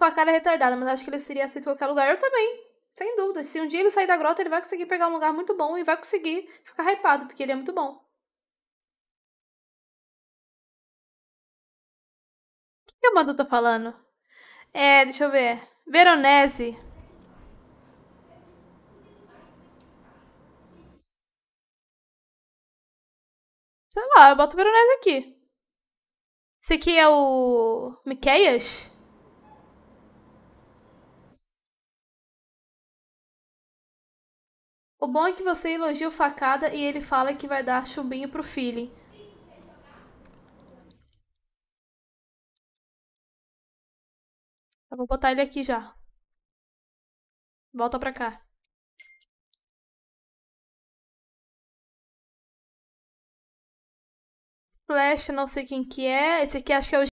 com a cara retardada, mas acho que ele seria aceito em qualquer lugar. Eu também, sem dúvida. Se um dia ele sair da grota, ele vai conseguir pegar um lugar muito bom e vai conseguir ficar hypado, porque ele é muito bom. O que, o Madu tá falando? É, deixa eu ver. Veronese. Sei lá, eu boto Veronese aqui. Esse aqui é o. Miqueias? O bom é que você elogia o facada e ele fala que vai dar chumbinho pro feeling. Eu vou botar ele aqui já. Volta pra cá. Flash, não sei quem que é. Esse aqui acho que é o